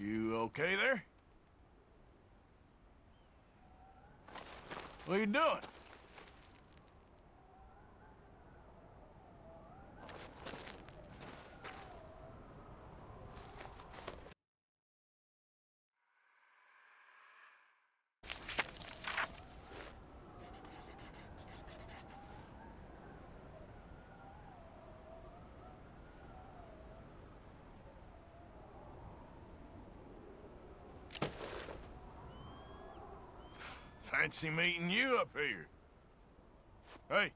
You okay there? What are you doing? Fancy meeting you up here. Hey,